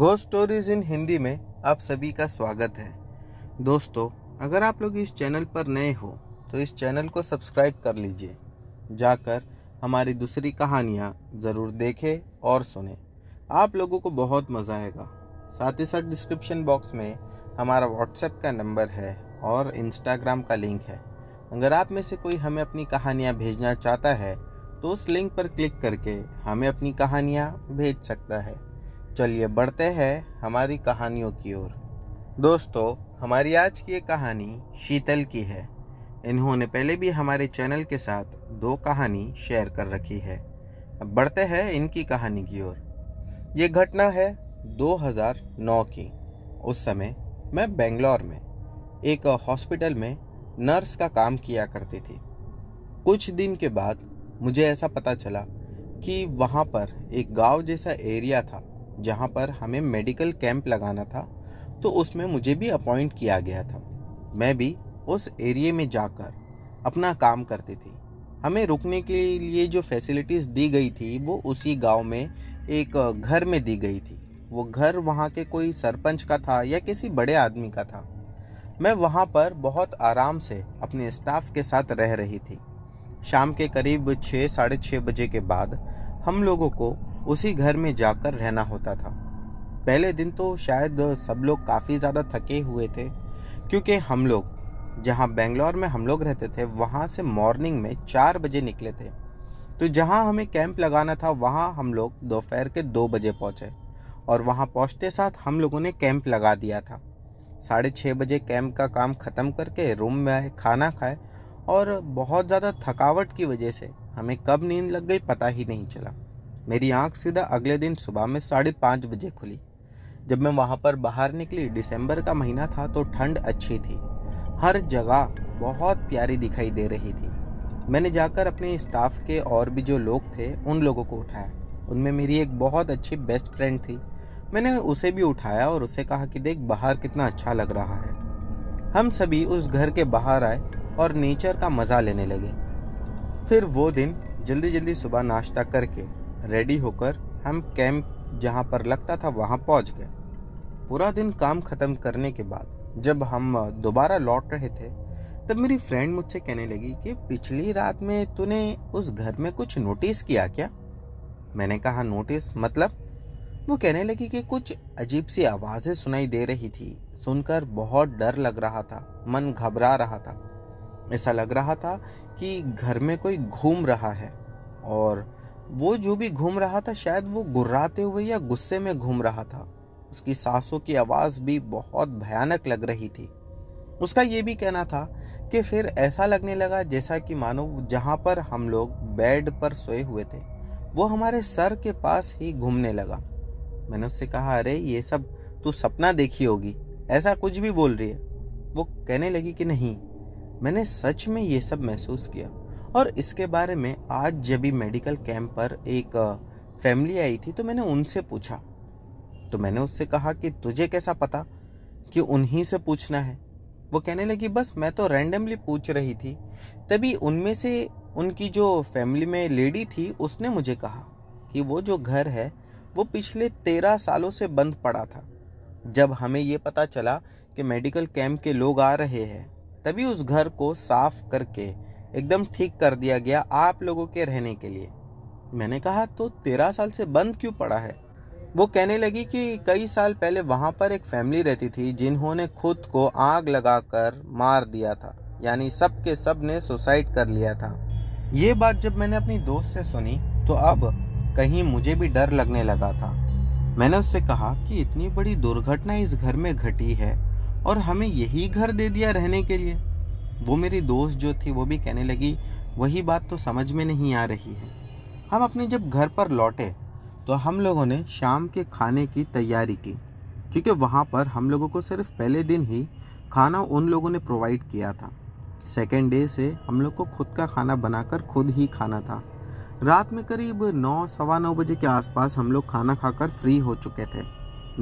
ghost stories in Hindi में आप सभी का स्वागत है दोस्तों अगर आप लोग इस चैनल पर नए हो तो इस चैनल को सब्सक्राइब कर लीजिए जाकर हमारी दूसरी कहानियाँ ज़रूर देखें और सुने आप लोगों को बहुत मज़ा आएगा साथ ही साथ डिस्क्रिप्शन बॉक्स में हमारा व्हाट्सएप का नंबर है और इंस्टाग्राम का लिंक है अगर आप में से कोई हमें अपनी कहानियाँ भेजना चाहता है तो उस लिंक पर क्लिक करके हमें अपनी कहानियाँ भेज सकता है चलिए बढ़ते हैं हमारी कहानियों की ओर दोस्तों हमारी आज की ये कहानी शीतल की है इन्होंने पहले भी हमारे चैनल के साथ दो कहानी शेयर कर रखी है अब बढ़ते हैं इनकी कहानी की ओर ये घटना है 2009 की उस समय मैं बेंगलोर में एक हॉस्पिटल में नर्स का काम किया करती थी कुछ दिन के बाद मुझे ऐसा पता चला कि वहाँ पर एक गांव जैसा एरिया था जहाँ पर हमें मेडिकल कैंप लगाना था तो उसमें मुझे भी अपॉइंट किया गया था मैं भी उस एरिए में जाकर अपना काम करती थी हमें रुकने के लिए जो फैसिलिटीज़ दी गई थी वो उसी गांव में एक घर में दी गई थी वो घर वहाँ के कोई सरपंच का था या किसी बड़े आदमी का था मैं वहाँ पर बहुत आराम से अपने स्टाफ के साथ रह रही थी शाम के करीब छः साढ़े छः बजे के बाद हम लोगों को उसी घर में जाकर रहना होता था पहले दिन तो शायद सब लोग काफ़ी ज़्यादा थके हुए थे क्योंकि हम लोग जहाँ बेंगलोर में हम लोग रहते थे वहाँ से मॉर्निंग में चार बजे निकले थे तो जहाँ हमें कैंप लगाना था वहाँ हम लोग दोपहर के दो बजे पहुँचे और वहाँ पहुँचते साथ हम लोगों ने कैंप लगा दिया था साढ़े छः बजे कैंप का काम ख़त्म करके रूम में आए खाना खाए और बहुत ज़्यादा थकावट की वजह से हमें कब नींद लग गई पता ही नहीं चला मेरी आंख सीधा अगले दिन सुबह में साढ़े पाँच बजे खुली जब मैं वहाँ पर बाहर निकली दिसंबर का महीना था तो ठंड अच्छी थी हर जगह बहुत प्यारी दिखाई दे रही थी मैंने जाकर अपने स्टाफ के और भी जो लोग थे उन लोगों को उठाया उनमें मेरी एक बहुत अच्छी बेस्ट फ्रेंड थी मैंने उसे भी उठाया और उसे कहा कि देख बाहर कितना अच्छा लग रहा है हम सभी उस घर के बाहर आए और नेचर का मज़ा लेने लगे फिर वो दिन जल्दी जल्दी सुबह नाश्ता करके रेडी होकर हम कैंप जहाँ पर लगता था वहाँ पहुँच गए पूरा दिन काम ख़त्म करने के बाद जब हम दोबारा लौट रहे थे तब मेरी फ्रेंड मुझसे कहने लगी कि पिछली रात में तूने उस घर में कुछ नोटिस किया क्या मैंने कहा नोटिस मतलब वो कहने लगी कि कुछ अजीब सी आवाज़ें सुनाई दे रही थी सुनकर बहुत डर लग रहा था मन घबरा रहा था ऐसा लग रहा था कि घर में कोई घूम रहा है और वो जो भी घूम रहा था शायद वो गुर्राते हुए या गुस्से में घूम रहा था उसकी सांसों की आवाज़ भी बहुत भयानक लग रही थी उसका ये भी कहना था कि फिर ऐसा लगने लगा जैसा कि मानो जहाँ पर हम लोग बेड पर सोए हुए थे वो हमारे सर के पास ही घूमने लगा मैंने उससे कहा अरे ये सब तू सपना देखी होगी ऐसा कुछ भी बोल रही है वो कहने लगी कि नहीं मैंने सच में ये सब महसूस किया और इसके बारे में आज जब भी मेडिकल कैंप पर एक फैमिली आई थी तो मैंने उनसे पूछा तो मैंने उससे कहा कि तुझे कैसा पता कि उन्हीं से पूछना है वो कहने लगी बस मैं तो रैंडमली पूछ रही थी तभी उनमें से उनकी जो फैमिली में लेडी थी उसने मुझे कहा कि वो जो घर है वो पिछले तेरह सालों से बंद पड़ा था जब हमें ये पता चला कि मेडिकल कैंप के लोग आ रहे हैं तभी उस घर को साफ करके एकदम ठीक कर दिया गया आप लोगों के रहने के लिए मैंने कहा तो तेरह साल से बंद क्यों पड़ा है वो कहने लगी कि कई साल पहले वहाँ पर एक फैमिली रहती थी जिन्होंने खुद को आग लगाकर मार दिया था यानी सब के सब ने सुसाइड कर लिया था ये बात जब मैंने अपनी दोस्त से सुनी तो अब कहीं मुझे भी डर लगने लगा था मैंने उससे कहा कि इतनी बड़ी दुर्घटना इस घर में घटी है और हमें यही घर दे दिया रहने के लिए वो मेरी दोस्त जो थी वो भी कहने लगी वही बात तो समझ में नहीं आ रही है हम अपने जब घर पर लौटे तो हम लोगों ने शाम के खाने की तैयारी की क्योंकि वहाँ पर हम लोगों को सिर्फ पहले दिन ही खाना उन लोगों ने प्रोवाइड किया था सेकेंड डे से हम लोग को खुद का खाना बनाकर खुद ही खाना था रात में करीब नौ सवा नौ बजे के आसपास हम लोग खाना खाकर फ्री हो चुके थे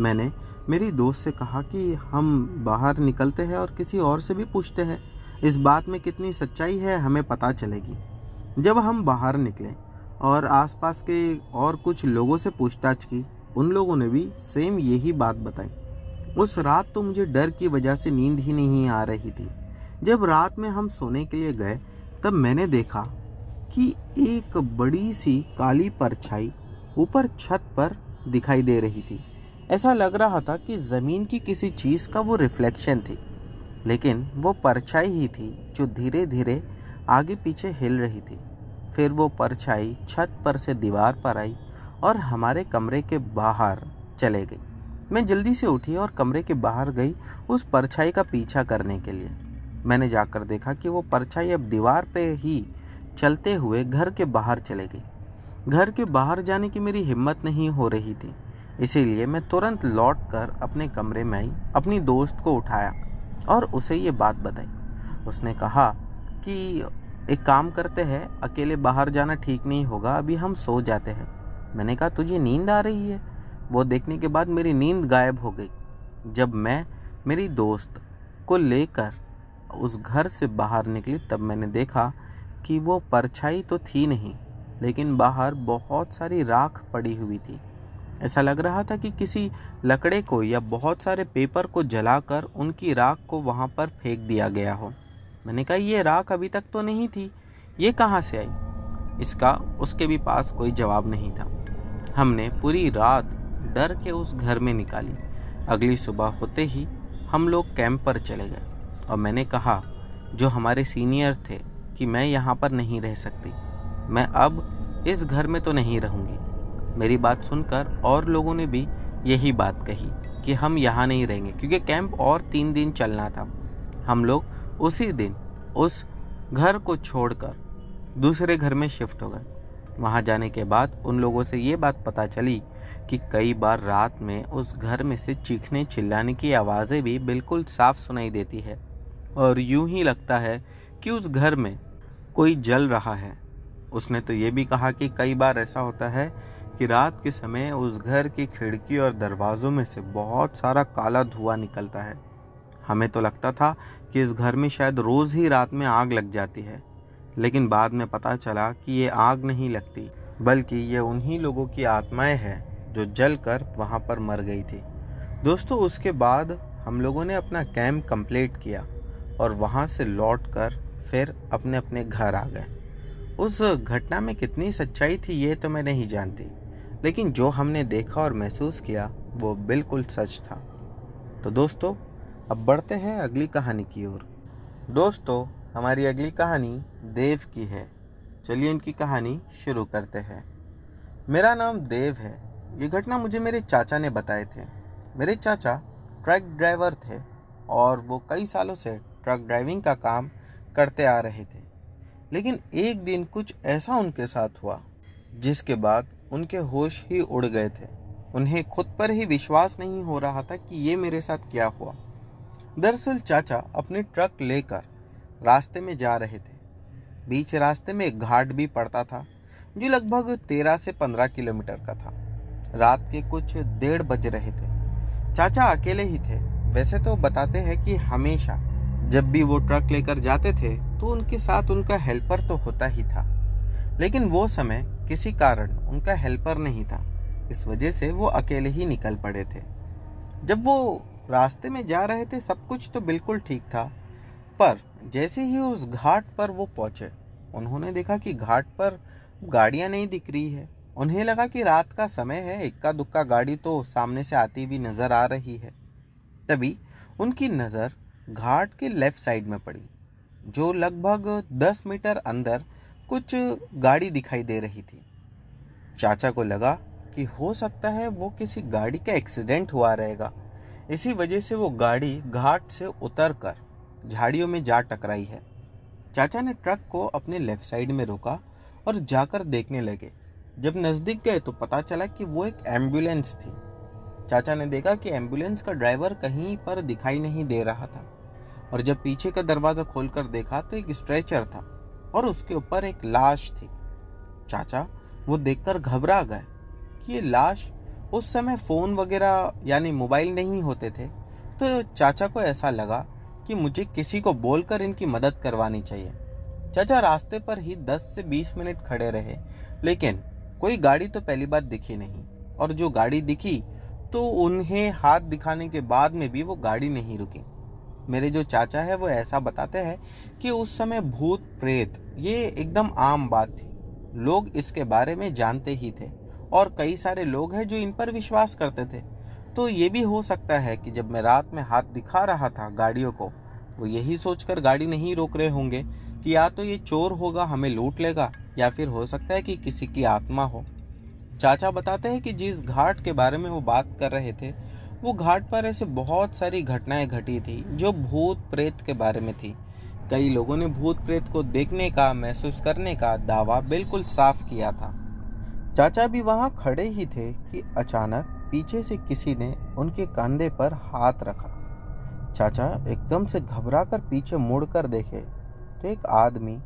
मैंने मेरी दोस्त से कहा कि हम बाहर निकलते हैं और किसी और से भी पूछते हैं इस बात में कितनी सच्चाई है हमें पता चलेगी जब हम बाहर निकले और आसपास के और कुछ लोगों से पूछताछ की उन लोगों ने भी सेम यही बात बताई उस रात तो मुझे डर की वजह से नींद ही नहीं आ रही थी जब रात में हम सोने के लिए गए तब मैंने देखा कि एक बड़ी सी काली परछाई ऊपर छत पर दिखाई दे रही थी ऐसा लग रहा था कि ज़मीन की किसी चीज़ का वो रिफ्लेक्शन थी लेकिन वो परछाई ही थी जो धीरे धीरे आगे पीछे हिल रही थी फिर वो परछाई छत पर से दीवार पर आई और हमारे कमरे के बाहर चले गई मैं जल्दी से उठी और कमरे के बाहर गई उस परछाई का पीछा करने के लिए मैंने जाकर देखा कि वो परछाई अब दीवार पे ही चलते हुए घर के बाहर चले गई घर के बाहर जाने की मेरी हिम्मत नहीं हो रही थी इसीलिए मैं तुरंत लौट कर अपने कमरे में आई अपनी दोस्त को उठाया और उसे ये बात बताई उसने कहा कि एक काम करते हैं अकेले बाहर जाना ठीक नहीं होगा अभी हम सो जाते हैं मैंने कहा तुझे नींद आ रही है वो देखने के बाद मेरी नींद गायब हो गई जब मैं मेरी दोस्त को लेकर उस घर से बाहर निकली तब मैंने देखा कि वो परछाई तो थी नहीं लेकिन बाहर बहुत सारी राख पड़ी हुई थी ऐसा लग रहा था कि किसी लकड़े को या बहुत सारे पेपर को जलाकर उनकी राख को वहाँ पर फेंक दिया गया हो मैंने कहा ये राख अभी तक तो नहीं थी ये कहाँ से आई इसका उसके भी पास कोई जवाब नहीं था हमने पूरी रात डर के उस घर में निकाली अगली सुबह होते ही हम लोग कैंप पर चले गए और मैंने कहा जो हमारे सीनियर थे कि मैं यहाँ पर नहीं रह सकती मैं अब इस घर में तो नहीं रहूँगी मेरी बात सुनकर और लोगों ने भी यही बात कही कि हम यहाँ नहीं रहेंगे क्योंकि कैंप और तीन दिन चलना था हम लोग उसी दिन उस घर को छोड़कर दूसरे घर में शिफ्ट हो गए वहाँ जाने के बाद उन लोगों से ये बात पता चली कि कई बार रात में उस घर में से चीखने चिल्लाने की आवाज़ें भी बिल्कुल साफ सुनाई देती है और यूं ही लगता है कि उस घर में कोई जल रहा है उसने तो ये भी कहा कि कई बार ऐसा होता है कि रात के समय उस घर की खिड़की और दरवाज़ों में से बहुत सारा काला धुआं निकलता है हमें तो लगता था कि इस घर में शायद रोज़ ही रात में आग लग जाती है लेकिन बाद में पता चला कि ये आग नहीं लगती बल्कि ये उन्हीं लोगों की आत्माएं हैं जो जल कर वहाँ पर मर गई थी दोस्तों उसके बाद हम लोगों ने अपना कैम्प कंप्लीट किया और वहाँ से लौट कर फिर अपने अपने घर आ गए उस घटना में कितनी सच्चाई थी ये तो मैं नहीं जानती लेकिन जो हमने देखा और महसूस किया वो बिल्कुल सच था तो दोस्तों अब बढ़ते हैं अगली कहानी की ओर दोस्तों हमारी अगली कहानी देव की है चलिए इनकी कहानी शुरू करते हैं मेरा नाम देव है ये घटना मुझे मेरे चाचा ने बताए थे मेरे चाचा ट्रक ड्राइवर थे और वो कई सालों से ट्रक ड्राइविंग का काम करते आ रहे थे लेकिन एक दिन कुछ ऐसा उनके साथ हुआ जिसके बाद उनके होश ही उड़ गए थे उन्हें खुद पर ही विश्वास नहीं हो रहा था कि ये मेरे साथ क्या हुआ दरअसल चाचा अपने ट्रक लेकर रास्ते में जा रहे थे बीच रास्ते में एक घाट भी पड़ता था जो लगभग तेरह से पंद्रह किलोमीटर का था रात के कुछ डेढ़ बज रहे थे चाचा अकेले ही थे वैसे तो बताते हैं कि हमेशा जब भी वो ट्रक लेकर जाते थे तो उनके साथ उनका हेल्पर तो होता ही था लेकिन वो समय किसी कारण उनका हेल्पर नहीं था इस वजह से वो अकेले ही निकल पड़े थे जब वो रास्ते में जा रहे थे सब कुछ तो बिल्कुल ठीक था पर जैसे ही उस घाट पर वो पहुंचे उन्होंने देखा कि घाट पर गाड़ियां नहीं दिख रही है उन्हें लगा कि रात का समय है इक्का दुक्का गाड़ी तो सामने से आती हुई नज़र आ रही है तभी उनकी नज़र घाट के लेफ्ट साइड में पड़ी जो लगभग दस मीटर अंदर कुछ गाड़ी दिखाई दे रही थी चाचा को लगा कि हो सकता है वो किसी गाड़ी का एक्सीडेंट हुआ रहेगा इसी वजह से वो गाड़ी घाट से उतर कर झाड़ियों में जा टकराई है चाचा ने ट्रक को अपने लेफ्ट साइड में रोका और जाकर देखने लगे जब नज़दीक गए तो पता चला कि वो एक एम्बुलेंस थी चाचा ने देखा कि एम्बुलेंस का ड्राइवर कहीं पर दिखाई नहीं दे रहा था और जब पीछे का दरवाज़ा खोलकर देखा तो एक स्ट्रेचर था और उसके ऊपर एक लाश थी चाचा वो देखकर घबरा गए कि ये लाश उस समय फ़ोन वगैरह यानी मोबाइल नहीं होते थे तो चाचा को ऐसा लगा कि मुझे किसी को बोलकर इनकी मदद करवानी चाहिए चाचा रास्ते पर ही 10 से 20 मिनट खड़े रहे लेकिन कोई गाड़ी तो पहली बार दिखी नहीं और जो गाड़ी दिखी तो उन्हें हाथ दिखाने के बाद में भी वो गाड़ी नहीं रुकी मेरे जो चाचा है वो ऐसा बताते हैं कि उस समय भूत प्रेत ये एकदम आम बात थी लोग इसके बारे में जानते ही थे और कई सारे लोग हैं जो इन पर विश्वास करते थे तो ये भी हो सकता है कि जब मैं रात में हाथ दिखा रहा था गाड़ियों को वो यही सोचकर गाड़ी नहीं रोक रहे होंगे कि या तो ये चोर होगा हमें लूट लेगा या फिर हो सकता है कि किसी की आत्मा हो चाचा बताते हैं कि जिस घाट के बारे में वो बात कर रहे थे वो घाट पर ऐसे बहुत सारी घटनाएं घटी थी जो भूत प्रेत के बारे में थी कई लोगों ने भूत प्रेत को देखने का महसूस करने का दावा बिल्कुल साफ किया था चाचा भी वहां खड़े ही थे कि अचानक पीछे से किसी ने उनके कंधे पर हाथ रखा चाचा एकदम से घबरा कर पीछे मुड़ कर देखे तो एक आदमी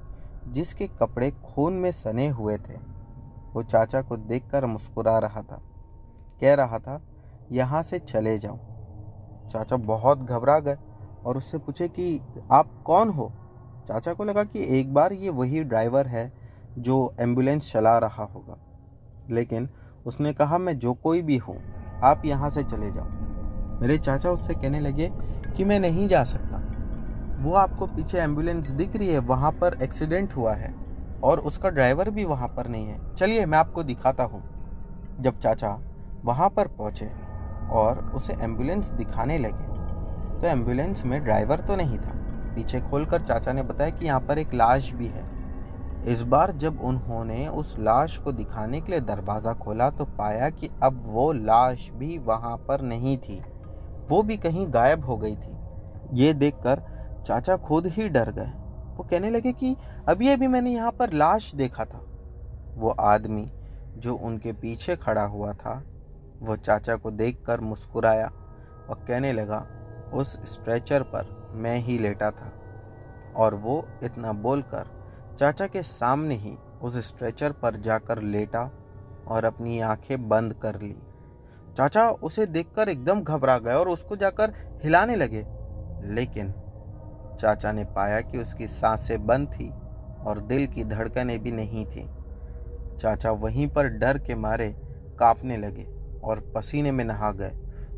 जिसके कपड़े खून में सने हुए थे वो चाचा को देखकर मुस्कुरा रहा था कह रहा था यहाँ से चले जाऊँ चाचा बहुत घबरा गए और उससे पूछे कि आप कौन हो चाचा को लगा कि एक बार ये वही ड्राइवर है जो एम्बुलेंस चला रहा होगा लेकिन उसने कहा मैं जो कोई भी हूँ आप यहाँ से चले जाओ मेरे चाचा उससे कहने लगे कि मैं नहीं जा सकता वो आपको पीछे एम्बुलेंस दिख रही है वहाँ पर एक्सीडेंट हुआ है और उसका ड्राइवर भी वहाँ पर नहीं है चलिए मैं आपको दिखाता हूँ जब चाचा वहाँ पर पहुँचे और उसे एम्बुलेंस दिखाने लगे तो एम्बुलेंस में ड्राइवर तो नहीं था पीछे खोलकर चाचा ने बताया कि यहाँ पर एक लाश भी है इस बार जब उन्होंने उस लाश को दिखाने के लिए दरवाज़ा खोला तो पाया कि अब वो लाश भी वहाँ पर नहीं थी वो भी कहीं गायब हो गई थी ये देखकर चाचा खुद ही डर गए वो कहने लगे कि अभी अभी मैंने यहाँ पर लाश देखा था वो आदमी जो उनके पीछे खड़ा हुआ था वो चाचा को देखकर मुस्कुराया और कहने लगा उस स्ट्रेचर पर मैं ही लेटा था और वो इतना बोलकर चाचा के सामने ही उस स्ट्रेचर पर जाकर लेटा और अपनी आंखें बंद कर ली चाचा उसे देखकर एकदम घबरा गए और उसको जाकर हिलाने लगे लेकिन चाचा ने पाया कि उसकी सांसें बंद थी और दिल की धड़कनें भी नहीं थी चाचा वहीं पर डर के मारे कांपने लगे और पसीने में नहा गए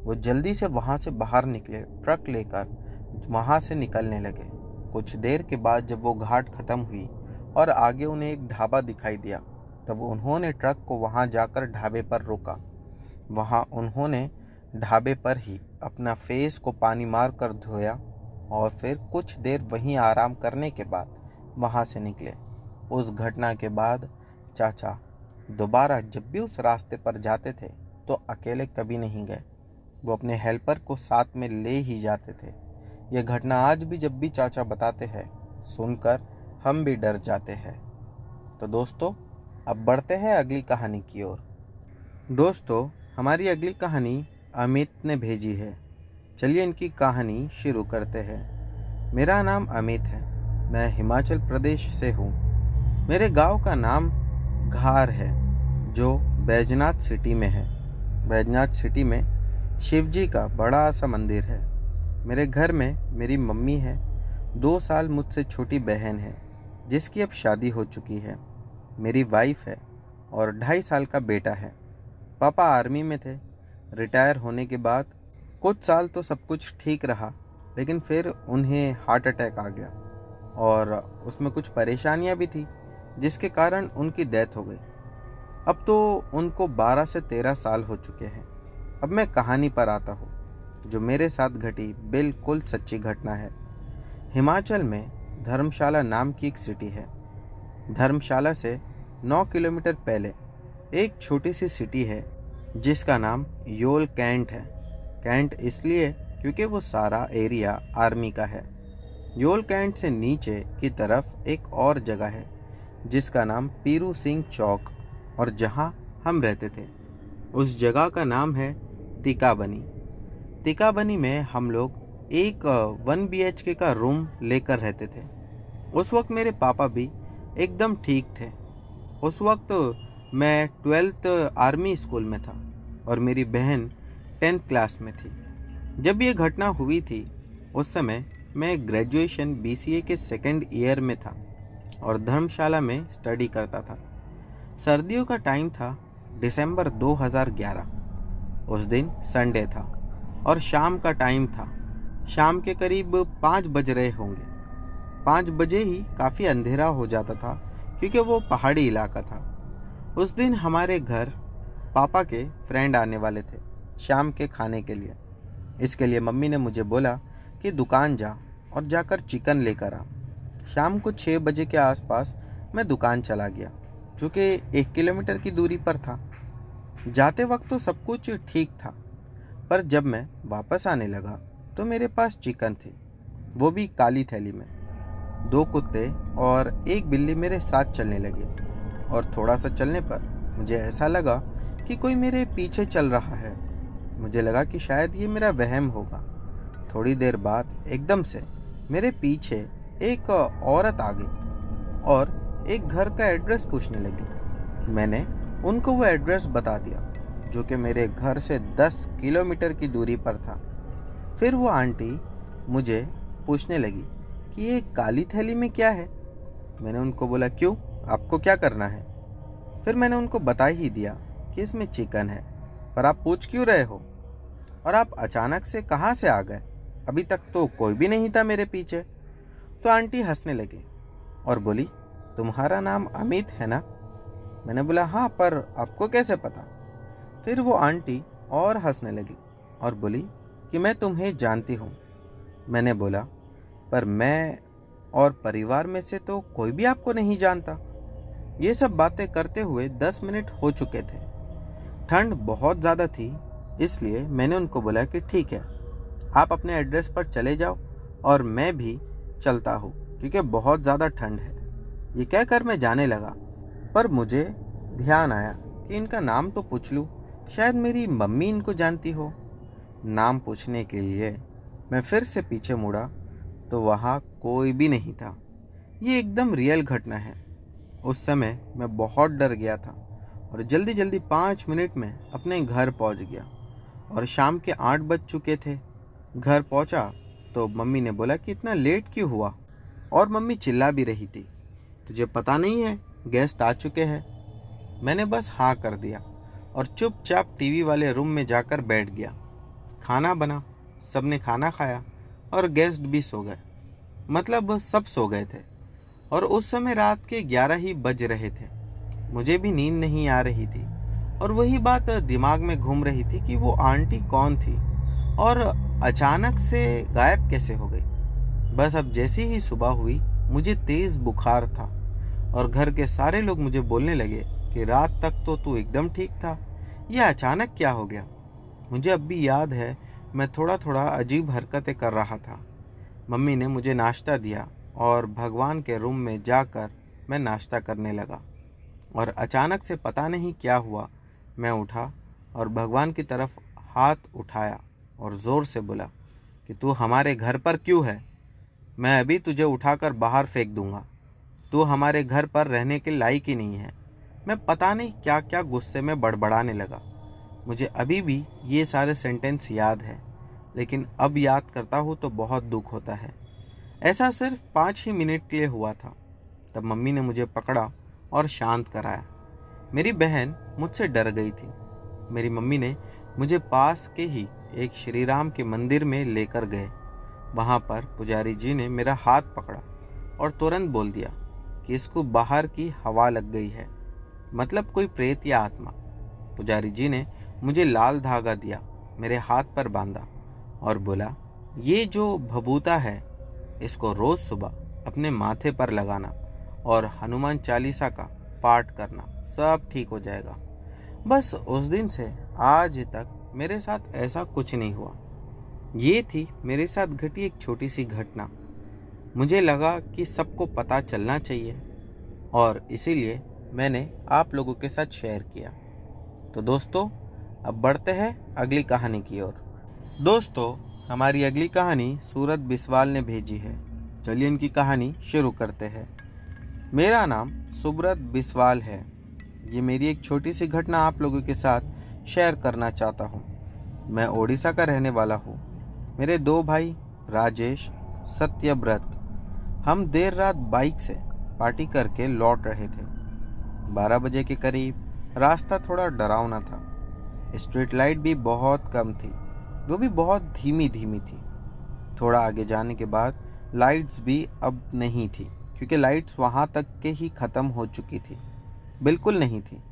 वो जल्दी से वहाँ से बाहर निकले ट्रक लेकर वहाँ से निकलने लगे कुछ देर के बाद जब वो घाट ख़त्म हुई और आगे उन्हें एक ढाबा दिखाई दिया तब उन्होंने ट्रक को वहाँ जाकर ढाबे पर रोका वहाँ उन्होंने ढाबे पर ही अपना फेस को पानी मार कर धोया और फिर कुछ देर वहीं आराम करने के बाद वहाँ से निकले उस घटना के बाद चाचा दोबारा जब भी उस रास्ते पर जाते थे तो अकेले कभी नहीं गए वो अपने हेल्पर को साथ में ले ही जाते थे यह घटना आज भी जब भी चाचा बताते हैं सुनकर हम भी डर जाते हैं तो दोस्तों अब बढ़ते हैं अगली कहानी की ओर दोस्तों हमारी अगली कहानी अमित ने भेजी है चलिए इनकी कहानी शुरू करते हैं मेरा नाम अमित है मैं हिमाचल प्रदेश से हूँ मेरे गांव का नाम घार है जो बैजनाथ सिटी में है बैजनाथ सिटी में शिव जी का बड़ा सा मंदिर है मेरे घर में मेरी मम्मी है दो साल मुझसे छोटी बहन है जिसकी अब शादी हो चुकी है मेरी वाइफ है और ढाई साल का बेटा है पापा आर्मी में थे रिटायर होने के बाद कुछ साल तो सब कुछ ठीक रहा लेकिन फिर उन्हें हार्ट अटैक आ गया और उसमें कुछ परेशानियां भी थी जिसके कारण उनकी डेथ हो गई अब तो उनको 12 से 13 साल हो चुके हैं अब मैं कहानी पर आता हूँ जो मेरे साथ घटी बिल्कुल सच्ची घटना है हिमाचल में धर्मशाला नाम की एक सिटी है धर्मशाला से 9 किलोमीटर पहले एक छोटी सी सिटी है जिसका नाम योल कैंट है कैंट इसलिए क्योंकि वो सारा एरिया आर्मी का है योल कैंट से नीचे की तरफ एक और जगह है जिसका नाम पीरू सिंह चौक और जहाँ हम रहते थे उस जगह का नाम है तिकाबनी तिकाबनी में हम लोग एक वन बी के का रूम लेकर रहते थे उस वक्त मेरे पापा भी एकदम ठीक थे उस वक्त मैं ट्वेल्थ आर्मी स्कूल में था और मेरी बहन टेंथ क्लास में थी जब ये घटना हुई थी उस समय मैं ग्रेजुएशन बी के सेकेंड ईयर में था और धर्मशाला में स्टडी करता था सर्दियों का टाइम था दिसंबर 2011 उस दिन संडे था और शाम का टाइम था शाम के करीब पाँच बज रहे होंगे पाँच बजे ही काफ़ी अंधेरा हो जाता था क्योंकि वो पहाड़ी इलाका था उस दिन हमारे घर पापा के फ्रेंड आने वाले थे शाम के खाने के लिए इसके लिए मम्मी ने मुझे बोला कि दुकान जा और जाकर चिकन लेकर आ शाम को छः बजे के आसपास मैं दुकान चला गया जो कि एक किलोमीटर की दूरी पर था जाते वक्त तो सब कुछ ठीक था पर जब मैं वापस आने लगा तो मेरे पास चिकन थे वो भी काली थैली में दो कुत्ते और एक बिल्ली मेरे साथ चलने लगे और थोड़ा सा चलने पर मुझे ऐसा लगा कि कोई मेरे पीछे चल रहा है मुझे लगा कि शायद ये मेरा वहम होगा थोड़ी देर बाद एकदम से मेरे पीछे एक औरत आ गई और एक घर का एड्रेस पूछने लगी मैंने उनको वो एड्रेस बता दिया जो कि मेरे घर से 10 किलोमीटर की दूरी पर था फिर वो आंटी मुझे पूछने लगी कि ये काली थैली में क्या है मैंने उनको बोला क्यों आपको क्या करना है फिर मैंने उनको बता ही दिया कि इसमें चिकन है पर आप पूछ क्यों रहे हो और आप अचानक से कहाँ से आ गए अभी तक तो कोई भी नहीं था मेरे पीछे तो आंटी हंसने लगी और बोली तुम्हारा नाम अमित है ना मैंने बोला हाँ पर आपको कैसे पता फिर वो आंटी और हंसने लगी और बोली कि मैं तुम्हें जानती हूँ मैंने बोला पर मैं और परिवार में से तो कोई भी आपको नहीं जानता ये सब बातें करते हुए दस मिनट हो चुके थे ठंड बहुत ज़्यादा थी इसलिए मैंने उनको बोला कि ठीक है आप अपने एड्रेस पर चले जाओ और मैं भी चलता हूँ क्योंकि बहुत ज़्यादा ठंड है ये कहकर मैं जाने लगा पर मुझे ध्यान आया कि इनका नाम तो पूछ लूँ शायद मेरी मम्मी इनको जानती हो नाम पूछने के लिए मैं फिर से पीछे मुड़ा तो वहाँ कोई भी नहीं था ये एकदम रियल घटना है उस समय मैं बहुत डर गया था और जल्दी जल्दी पाँच मिनट में अपने घर पहुँच गया और शाम के आठ बज चुके थे घर पहुँचा तो मम्मी ने बोला कि इतना लेट क्यों हुआ और मम्मी चिल्ला भी रही थी तुझे पता नहीं है गेस्ट आ चुके हैं मैंने बस हाँ कर दिया और चुपचाप टीवी वाले रूम में जाकर बैठ गया खाना बना सबने खाना खाया और गेस्ट भी सो गए मतलब सब सो गए थे और उस समय रात के ग्यारह ही बज रहे थे मुझे भी नींद नहीं आ रही थी और वही बात दिमाग में घूम रही थी कि वो आंटी कौन थी और अचानक से गायब कैसे हो गई बस अब जैसी ही सुबह हुई मुझे तेज़ बुखार था और घर के सारे लोग मुझे बोलने लगे कि रात तक तो तू एकदम ठीक था यह अचानक क्या हो गया मुझे अब भी याद है मैं थोड़ा थोड़ा अजीब हरकतें कर रहा था मम्मी ने मुझे नाश्ता दिया और भगवान के रूम में जाकर मैं नाश्ता करने लगा और अचानक से पता नहीं क्या हुआ मैं उठा और भगवान की तरफ हाथ उठाया और ज़ोर से बोला कि तू हमारे घर पर क्यों है मैं अभी तुझे उठाकर बाहर फेंक दूंगा तू तो हमारे घर पर रहने के लायक ही नहीं है मैं पता नहीं क्या क्या गुस्से में बड़बड़ाने लगा मुझे अभी भी ये सारे सेंटेंस याद है लेकिन अब याद करता हूँ तो बहुत दुख होता है ऐसा सिर्फ पाँच ही मिनट के लिए हुआ था तब मम्मी ने मुझे पकड़ा और शांत कराया मेरी बहन मुझसे डर गई थी मेरी मम्मी ने मुझे पास के ही एक श्री राम के मंदिर में लेकर गए वहाँ पर पुजारी जी ने मेरा हाथ पकड़ा और तुरंत बोल दिया कि इसको बाहर की हवा लग गई है मतलब कोई प्रेत या आत्मा पुजारी जी ने मुझे लाल धागा दिया मेरे हाथ पर बांधा और बोला ये जो भभूता है इसको रोज़ सुबह अपने माथे पर लगाना और हनुमान चालीसा का पाठ करना सब ठीक हो जाएगा बस उस दिन से आज तक मेरे साथ ऐसा कुछ नहीं हुआ ये थी मेरे साथ घटी एक छोटी सी घटना मुझे लगा कि सबको पता चलना चाहिए और इसीलिए मैंने आप लोगों के साथ शेयर किया तो दोस्तों अब बढ़ते हैं अगली कहानी की ओर दोस्तों हमारी अगली कहानी सूरत बिस्वाल ने भेजी है चलिए इनकी कहानी शुरू करते हैं मेरा नाम सुब्रत बिस्वाल है ये मेरी एक छोटी सी घटना आप लोगों के साथ शेयर करना चाहता हूँ मैं ओडिशा का रहने वाला हूँ मेरे दो भाई राजेश सत्यव्रत हम देर रात बाइक से पार्टी करके लौट रहे थे 12 बजे के करीब रास्ता थोड़ा डरावना था स्ट्रीट लाइट भी बहुत कम थी वो भी बहुत धीमी धीमी थी थोड़ा आगे जाने के बाद लाइट्स भी अब नहीं थी क्योंकि लाइट्स वहाँ तक के ही ख़त्म हो चुकी थी बिल्कुल नहीं थी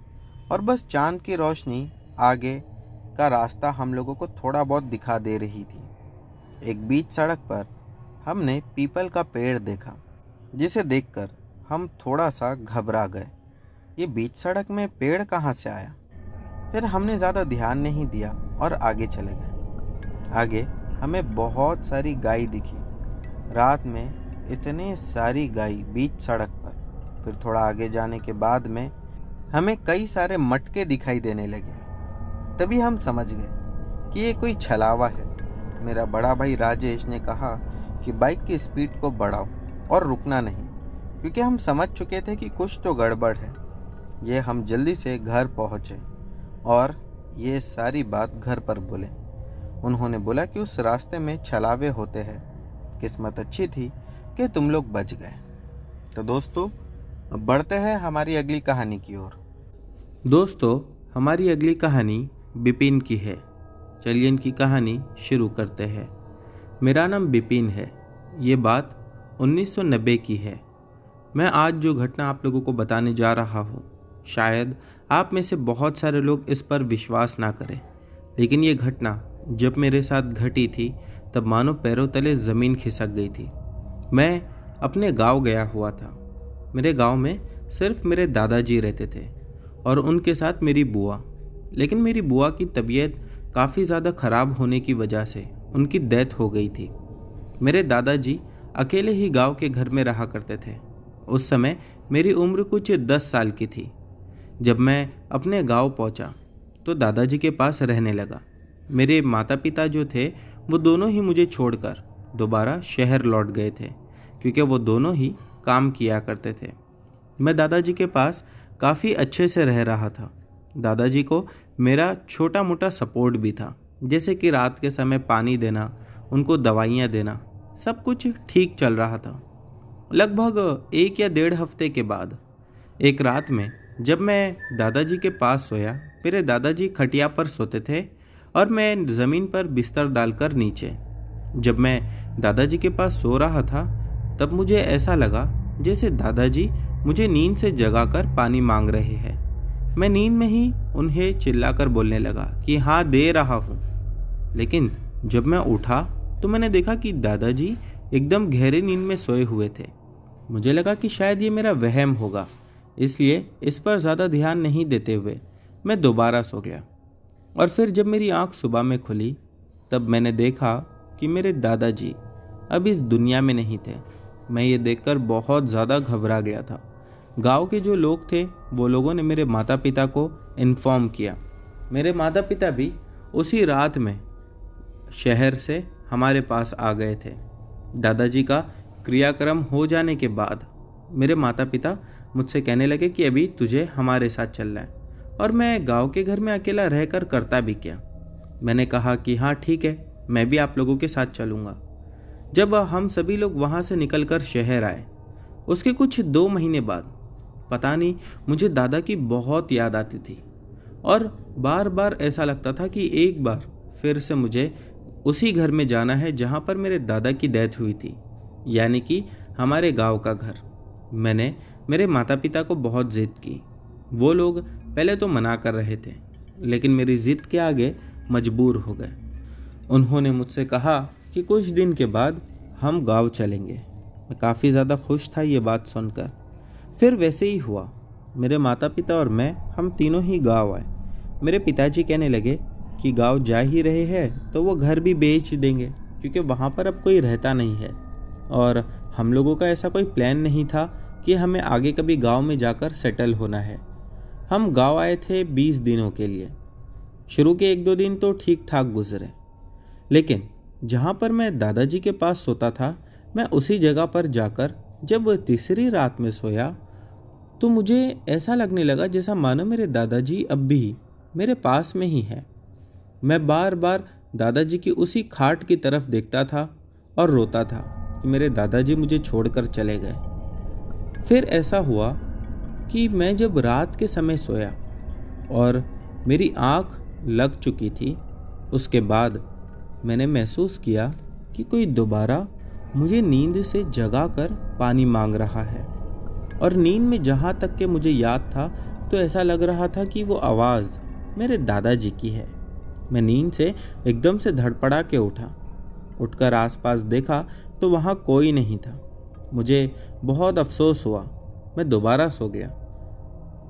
और बस चांद की रोशनी आगे का रास्ता हम लोगों को थोड़ा बहुत दिखा दे रही थी एक बीच सड़क पर हमने पीपल का पेड़ देखा जिसे देखकर हम थोड़ा सा घबरा गए ये बीच सड़क में पेड़ कहाँ से आया फिर हमने ज़्यादा ध्यान नहीं दिया और आगे चले गए आगे हमें बहुत सारी गाय दिखी रात में इतने सारी गाय बीच सड़क पर फिर थोड़ा आगे जाने के बाद में हमें कई सारे मटके दिखाई देने लगे तभी हम समझ गए कि ये कोई छलावा है मेरा बड़ा भाई राजेश ने कहा कि बाइक की स्पीड को बढ़ाओ और रुकना नहीं क्योंकि हम समझ चुके थे कि कुछ तो गड़बड़ है ये हम जल्दी से घर पहुँचे और ये सारी बात घर पर बोले उन्होंने बोला कि उस रास्ते में छलावे होते हैं किस्मत अच्छी थी कि तुम लोग बच गए तो दोस्तों बढ़ते हैं हमारी अगली कहानी की ओर दोस्तों हमारी अगली कहानी बिपिन की है चलिए इनकी कहानी शुरू करते हैं मेरा नाम बिपिन है ये बात 1990 की है मैं आज जो घटना आप लोगों को बताने जा रहा हूँ शायद आप में से बहुत सारे लोग इस पर विश्वास ना करें लेकिन ये घटना जब मेरे साथ घटी थी तब मानो पैरों तले ज़मीन खिसक गई थी मैं अपने गांव गया हुआ था मेरे गांव में सिर्फ मेरे दादाजी रहते थे और उनके साथ मेरी बुआ लेकिन मेरी बुआ की तबीयत काफ़ी ज़्यादा ख़राब होने की वजह से उनकी डेथ हो गई थी मेरे दादाजी अकेले ही गांव के घर में रहा करते थे उस समय मेरी उम्र कुछ दस साल की थी जब मैं अपने गांव पहुंचा तो दादाजी के पास रहने लगा मेरे माता पिता जो थे वो दोनों ही मुझे छोड़कर दोबारा शहर लौट गए थे क्योंकि वो दोनों ही काम किया करते थे मैं दादाजी के पास काफ़ी अच्छे से रह रहा था दादाजी को मेरा छोटा मोटा सपोर्ट भी था जैसे कि रात के समय पानी देना उनको दवाइयाँ देना सब कुछ ठीक चल रहा था लगभग एक या डेढ़ हफ्ते के बाद एक रात में जब मैं दादाजी के पास सोया मेरे दादाजी खटिया पर सोते थे और मैं ज़मीन पर बिस्तर डालकर नीचे जब मैं दादाजी के पास सो रहा था तब मुझे ऐसा लगा जैसे दादाजी मुझे नींद से जगाकर पानी मांग रहे हैं मैं नींद में ही उन्हें चिल्लाकर बोलने लगा कि हाँ दे रहा हूँ लेकिन जब मैं उठा तो मैंने देखा कि दादाजी एकदम गहरे नींद में सोए हुए थे मुझे लगा कि शायद ये मेरा वहम होगा इसलिए इस पर ज़्यादा ध्यान नहीं देते हुए मैं दोबारा सो गया और फिर जब मेरी आंख सुबह में खुली तब मैंने देखा कि मेरे दादाजी अब इस दुनिया में नहीं थे मैं ये देखकर बहुत ज़्यादा घबरा गया था गांव के जो लोग थे वो लोगों ने मेरे माता पिता को इन्फॉर्म किया मेरे माता पिता भी उसी रात में शहर से हमारे पास आ गए थे दादाजी का क्रियाक्रम हो जाने के बाद मेरे माता पिता मुझसे कहने लगे कि अभी तुझे हमारे साथ चलना है और मैं गांव के घर में अकेला रहकर करता भी क्या मैंने कहा कि हाँ ठीक है मैं भी आप लोगों के साथ चलूँगा जब हम सभी लोग वहाँ से निकल कर शहर आए उसके कुछ दो महीने बाद पता नहीं मुझे दादा की बहुत याद आती थी और बार बार ऐसा लगता था कि एक बार फिर से मुझे उसी घर में जाना है जहाँ पर मेरे दादा की डेथ हुई थी यानी कि हमारे गांव का घर मैंने मेरे माता पिता को बहुत ज़िद की वो लोग पहले तो मना कर रहे थे लेकिन मेरी ज़िद के आगे मजबूर हो गए उन्होंने मुझसे कहा कि कुछ दिन के बाद हम गांव चलेंगे मैं काफ़ी ज़्यादा खुश था ये बात सुनकर फिर वैसे ही हुआ मेरे माता पिता और मैं हम तीनों ही गांव आए मेरे पिताजी कहने लगे कि गांव जा ही रहे हैं तो वो घर भी बेच देंगे क्योंकि वहाँ पर अब कोई रहता नहीं है और हम लोगों का ऐसा कोई प्लान नहीं था कि हमें आगे कभी गांव में जाकर सेटल होना है हम गांव आए थे 20 दिनों के लिए शुरू के एक दो दिन तो ठीक ठाक गुजरे लेकिन जहाँ पर मैं दादाजी के पास सोता था मैं उसी जगह पर जाकर जब तीसरी रात में सोया तो मुझे ऐसा लगने लगा जैसा मानो मेरे दादाजी अब भी मेरे पास में ही हैं मैं बार बार दादाजी की उसी खाट की तरफ देखता था और रोता था कि मेरे दादाजी मुझे छोड़कर चले गए फिर ऐसा हुआ कि मैं जब रात के समय सोया और मेरी आँख लग चुकी थी उसके बाद मैंने महसूस किया कि कोई दोबारा मुझे नींद से जगा कर पानी मांग रहा है और नींद में जहाँ तक के मुझे याद था तो ऐसा लग रहा था कि वो आवाज़ मेरे दादाजी की है मैं नींद से एकदम से धड़पड़ा के उठा उठकर आसपास देखा तो वहाँ कोई नहीं था मुझे बहुत अफसोस हुआ मैं दोबारा सो गया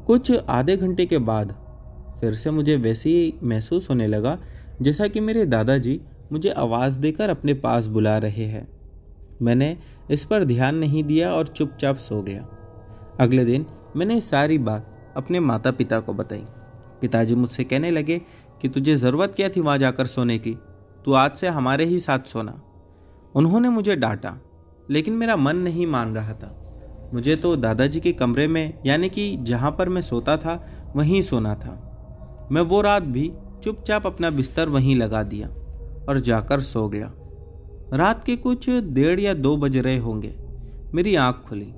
कुछ आधे घंटे के बाद फिर से मुझे वैसे ही महसूस होने लगा जैसा कि मेरे दादाजी मुझे आवाज़ देकर अपने पास बुला रहे हैं मैंने इस पर ध्यान नहीं दिया और चुपचाप सो गया अगले दिन मैंने सारी बात अपने माता पिता को बताई पिताजी मुझसे कहने लगे कि तुझे ज़रूरत क्या थी वहाँ जाकर सोने की तू आज से हमारे ही साथ सोना उन्होंने मुझे डांटा लेकिन मेरा मन नहीं मान रहा था मुझे तो दादाजी के कमरे में यानी कि जहाँ पर मैं सोता था वहीं सोना था मैं वो रात भी चुपचाप अपना बिस्तर वहीं लगा दिया और जाकर सो गया रात के कुछ डेढ़ या दो बज रहे होंगे मेरी आँख खुली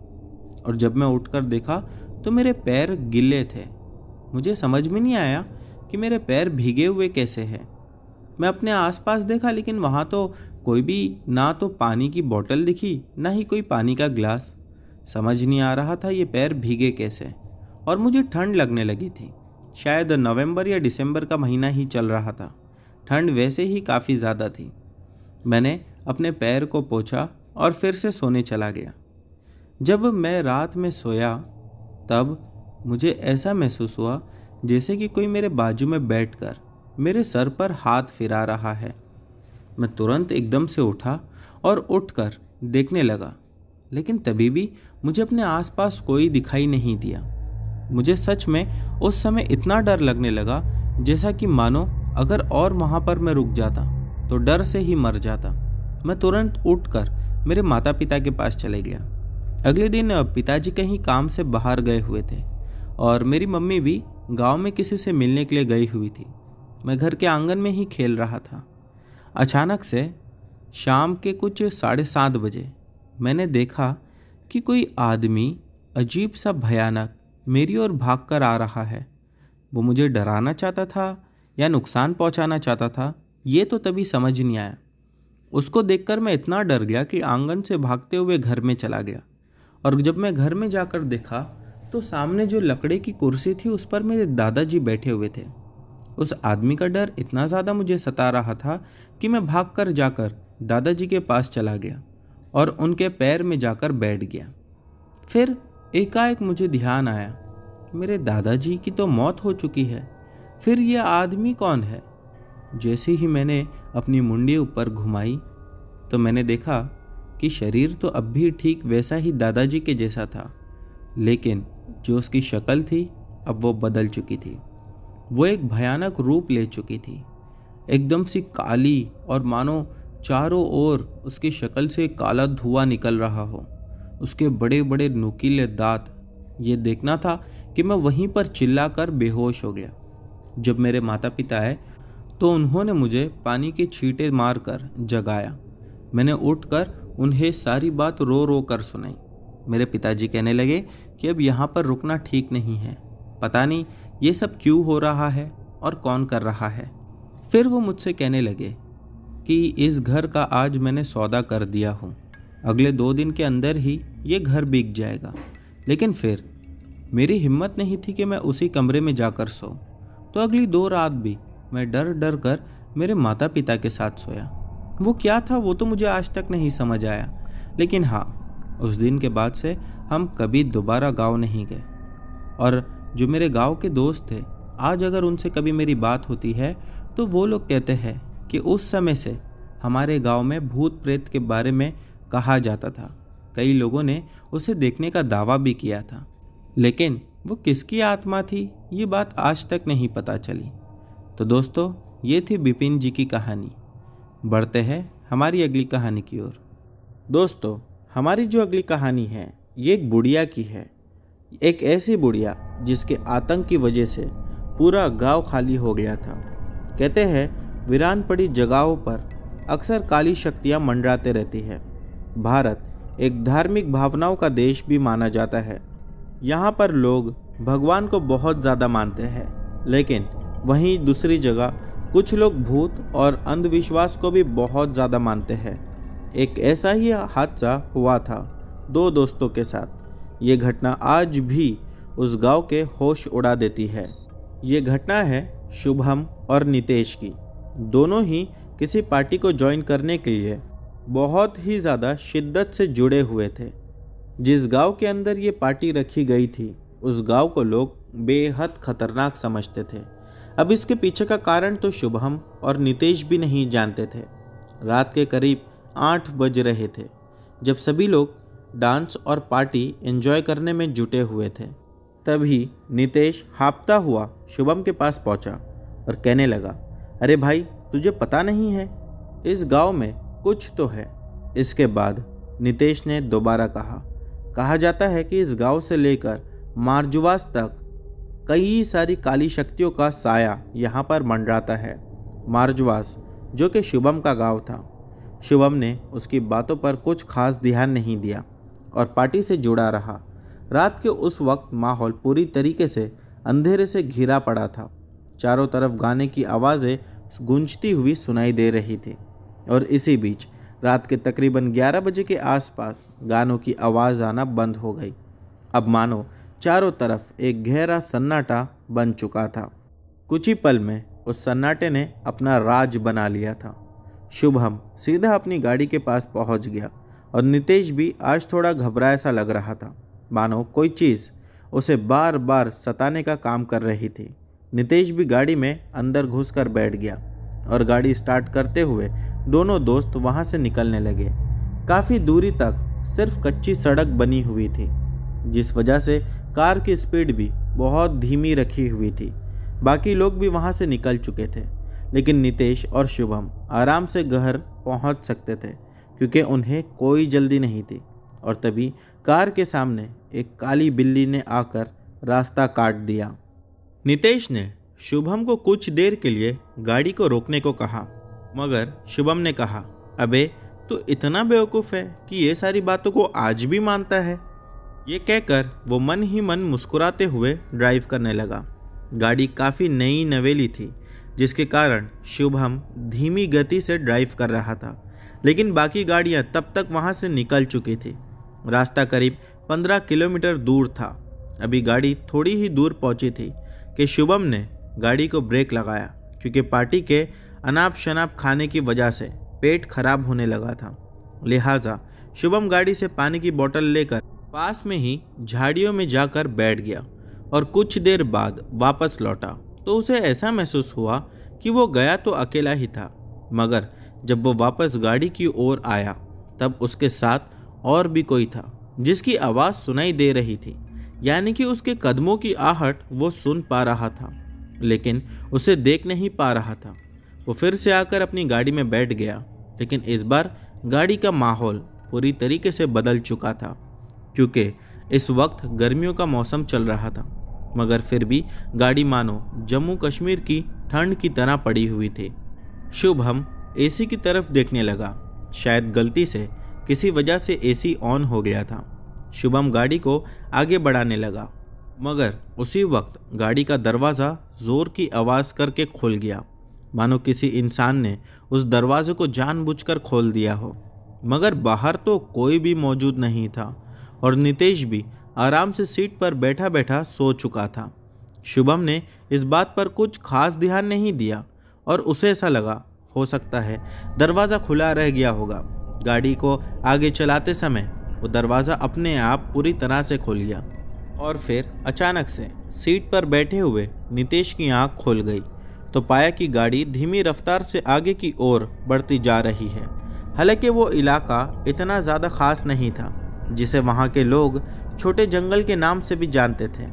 और जब मैं उठकर देखा तो मेरे पैर गिले थे मुझे समझ में नहीं आया कि मेरे पैर भीगे हुए कैसे हैं मैं अपने आसपास देखा लेकिन वहाँ तो कोई भी ना तो पानी की बोतल दिखी ना ही कोई पानी का ग्लास समझ नहीं आ रहा था ये पैर भीगे कैसे और मुझे ठंड लगने लगी थी शायद नवंबर या दिसंबर का महीना ही चल रहा था ठंड वैसे ही काफ़ी ज़्यादा थी मैंने अपने पैर को पोछा और फिर से सोने चला गया जब मैं रात में सोया तब मुझे ऐसा महसूस हुआ जैसे कि कोई मेरे बाजू में बैठकर मेरे सर पर हाथ फिरा रहा है मैं तुरंत एकदम से उठा और उठकर देखने लगा लेकिन तभी भी मुझे अपने आसपास कोई दिखाई नहीं दिया मुझे सच में उस समय इतना डर लगने लगा जैसा कि मानो अगर और वहाँ पर मैं रुक जाता तो डर से ही मर जाता मैं तुरंत उठकर मेरे माता पिता के पास चले गया अगले दिन पिताजी कहीं काम से बाहर गए हुए थे और मेरी मम्मी भी गांव में किसी से मिलने के लिए गई हुई थी मैं घर के आंगन में ही खेल रहा था अचानक से शाम के कुछ साढ़े सात बजे मैंने देखा कि कोई आदमी अजीब सा भयानक मेरी ओर भाग कर आ रहा है वो मुझे डराना चाहता था या नुकसान पहुंचाना चाहता था ये तो तभी समझ नहीं आया उसको देखकर मैं इतना डर गया कि आंगन से भागते हुए घर में चला गया और जब मैं घर में जाकर देखा तो सामने जो लकड़े की कुर्सी थी उस पर मेरे दादाजी बैठे हुए थे उस आदमी का डर इतना ज़्यादा मुझे सता रहा था कि मैं भाग कर जाकर दादाजी के पास चला गया और उनके पैर में जाकर बैठ गया फिर एकाएक मुझे ध्यान आया कि मेरे दादाजी की तो मौत हो चुकी है फिर यह आदमी कौन है जैसे ही मैंने अपनी मुंडी ऊपर घुमाई तो मैंने देखा कि शरीर तो अब भी ठीक वैसा ही दादाजी के जैसा था लेकिन जो उसकी शक्ल थी अब वो बदल चुकी थी वो एक भयानक रूप ले चुकी थी एकदम सी काली और मानो चारों ओर उसकी शक्ल से काला धुआं निकल रहा हो उसके बड़े बड़े नुकीले दांत ये देखना था कि मैं वहीं पर चिल्लाकर बेहोश हो गया जब मेरे माता पिता आए तो उन्होंने मुझे पानी के छींटे मारकर जगाया मैंने उठकर उन्हें सारी बात रो रो कर सुनाई मेरे पिताजी कहने लगे कि अब यहाँ पर रुकना ठीक नहीं है पता नहीं ये सब क्यों हो रहा है और कौन कर रहा है फिर वो मुझसे कहने लगे कि इस घर का आज मैंने सौदा कर दिया हूँ अगले दो दिन के अंदर ही ये घर बिक जाएगा लेकिन फिर मेरी हिम्मत नहीं थी कि मैं उसी कमरे में जाकर सो तो अगली दो रात भी मैं डर डर कर मेरे माता पिता के साथ सोया वो क्या था वो तो मुझे आज तक नहीं समझ आया लेकिन हाँ उस दिन के बाद से हम कभी दोबारा गांव नहीं गए और जो मेरे गांव के दोस्त थे आज अगर उनसे कभी मेरी बात होती है तो वो लोग कहते हैं कि उस समय से हमारे गांव में भूत प्रेत के बारे में कहा जाता था कई लोगों ने उसे देखने का दावा भी किया था लेकिन वो किसकी आत्मा थी ये बात आज तक नहीं पता चली तो दोस्तों ये थी बिपिन जी की कहानी बढ़ते हैं हमारी अगली कहानी की ओर दोस्तों हमारी जो अगली कहानी है ये एक बुढ़िया की है एक ऐसी बुढ़िया जिसके आतंक की वजह से पूरा गांव खाली हो गया था कहते हैं वीरान पड़ी जगहों पर अक्सर काली शक्तियाँ मंडराते रहती है भारत एक धार्मिक भावनाओं का देश भी माना जाता है यहाँ पर लोग भगवान को बहुत ज़्यादा मानते हैं लेकिन वहीं दूसरी जगह कुछ लोग भूत और अंधविश्वास को भी बहुत ज़्यादा मानते हैं एक ऐसा ही हादसा हुआ था दो दोस्तों के साथ ये घटना आज भी उस गांव के होश उड़ा देती है ये घटना है शुभम और नितेश की दोनों ही किसी पार्टी को ज्वाइन करने के लिए बहुत ही ज़्यादा शिद्दत से जुड़े हुए थे जिस गांव के अंदर ये पार्टी रखी गई थी उस गांव को लोग बेहद खतरनाक समझते थे अब इसके पीछे का कारण तो शुभम और नितेश भी नहीं जानते थे रात के करीब आठ बज रहे थे जब सभी लोग डांस और पार्टी एंजॉय करने में जुटे हुए थे तभी नितेश हाँपता हुआ शुभम के पास पहुंचा और कहने लगा अरे भाई तुझे पता नहीं है इस गांव में कुछ तो है इसके बाद नितेश ने दोबारा कहा कहा जाता है कि इस गांव से लेकर मार्जुवास तक कई सारी काली शक्तियों का साया यहाँ पर मंडराता है मार्जुवास जो कि शुभम का गांव था शिवम ने उसकी बातों पर कुछ खास ध्यान नहीं दिया और पार्टी से जुड़ा रहा रात के उस वक्त माहौल पूरी तरीके से अंधेरे से घिरा पड़ा था चारों तरफ गाने की आवाज़ें गूंजती हुई सुनाई दे रही थी और इसी बीच रात के तकरीबन 11 बजे के आसपास गानों की आवाज़ आना बंद हो गई अब मानो चारों तरफ एक गहरा सन्नाटा बन चुका था कुछ ही पल में उस सन्नाटे ने अपना राज बना लिया था शुभम सीधा अपनी गाड़ी के पास पहुंच गया और नितेश भी आज थोड़ा घबराया सा लग रहा था मानो कोई चीज़ उसे बार बार सताने का काम कर रही थी नितेश भी गाड़ी में अंदर घुस कर बैठ गया और गाड़ी स्टार्ट करते हुए दोनों दोस्त वहाँ से निकलने लगे काफ़ी दूरी तक सिर्फ कच्ची सड़क बनी हुई थी जिस वजह से कार की स्पीड भी बहुत धीमी रखी हुई थी बाकी लोग भी वहाँ से निकल चुके थे लेकिन नितेश और शुभम आराम से घर पहुंच सकते थे क्योंकि उन्हें कोई जल्दी नहीं थी और तभी कार के सामने एक काली बिल्ली ने आकर रास्ता काट दिया नितेश ने शुभम को कुछ देर के लिए गाड़ी को रोकने को कहा मगर शुभम ने कहा अबे तो इतना बेवकूफ़ है कि ये सारी बातों को आज भी मानता है ये कहकर वो मन ही मन मुस्कुराते हुए ड्राइव करने लगा गाड़ी काफ़ी नई नवेली थी जिसके कारण शुभम धीमी गति से ड्राइव कर रहा था लेकिन बाकी गाड़ियां तब तक वहां से निकल चुकी थी रास्ता करीब 15 किलोमीटर दूर था अभी गाड़ी थोड़ी ही दूर पहुंची थी कि शुभम ने गाड़ी को ब्रेक लगाया क्योंकि पार्टी के अनाप शनाप खाने की वजह से पेट खराब होने लगा था लिहाजा शुभम गाड़ी से पानी की बोतल लेकर पास में ही झाड़ियों में जाकर बैठ गया और कुछ देर बाद वापस लौटा तो उसे ऐसा महसूस हुआ कि वो गया तो अकेला ही था मगर जब वो वापस गाड़ी की ओर आया तब उसके साथ और भी कोई था जिसकी आवाज़ सुनाई दे रही थी यानी कि उसके कदमों की आहट वो सुन पा रहा था लेकिन उसे देख नहीं पा रहा था वो फिर से आकर अपनी गाड़ी में बैठ गया लेकिन इस बार गाड़ी का माहौल पूरी तरीके से बदल चुका था क्योंकि इस वक्त गर्मियों का मौसम चल रहा था मगर फिर भी गाड़ी मानो जम्मू कश्मीर की ठंड की तरह पड़ी हुई थी शुभम एसी की तरफ देखने लगा शायद गलती से किसी वजह से एसी ऑन हो गया था शुभम गाड़ी को आगे बढ़ाने लगा मगर उसी वक्त गाड़ी का दरवाज़ा ज़ोर की आवाज़ करके खुल गया मानो किसी इंसान ने उस दरवाजे को जानबूझकर खोल दिया हो मगर बाहर तो कोई भी मौजूद नहीं था और नितेश भी आराम से सीट पर बैठा बैठा सो चुका था शुभम ने इस बात पर कुछ खास ध्यान नहीं दिया और उसे ऐसा लगा हो सकता है दरवाज़ा खुला रह गया होगा गाड़ी को आगे चलाते समय वो दरवाज़ा अपने आप पूरी तरह से खोल गया और फिर अचानक से सीट पर बैठे हुए नितेश की आंख खोल गई तो पाया कि गाड़ी धीमी रफ्तार से आगे की ओर बढ़ती जा रही है हालांकि वो इलाका इतना ज़्यादा ख़ास नहीं था जिसे वहाँ के लोग छोटे जंगल के नाम से भी जानते थे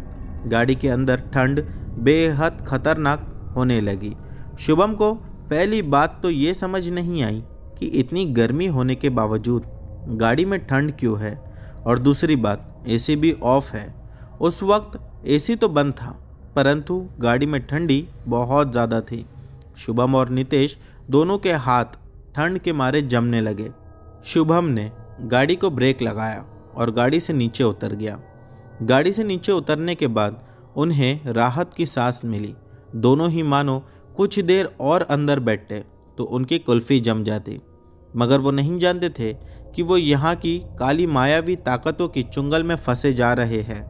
गाड़ी के अंदर ठंड बेहद खतरनाक होने लगी शुभम को पहली बात तो ये समझ नहीं आई कि इतनी गर्मी होने के बावजूद गाड़ी में ठंड क्यों है और दूसरी बात एसी भी ऑफ है उस वक्त एसी तो बंद था परंतु गाड़ी में ठंडी बहुत ज़्यादा थी शुभम और नितेश दोनों के हाथ ठंड के मारे जमने लगे शुभम ने गाड़ी को ब्रेक लगाया और गाड़ी से नीचे उतर गया गाड़ी से नीचे उतरने के बाद उन्हें राहत की सांस मिली दोनों ही मानो कुछ देर और अंदर बैठते तो उनकी कुल्फ़ी जम जाती मगर वो नहीं जानते थे कि वो यहाँ की काली मायावी ताकतों की चुंगल में फंसे जा रहे हैं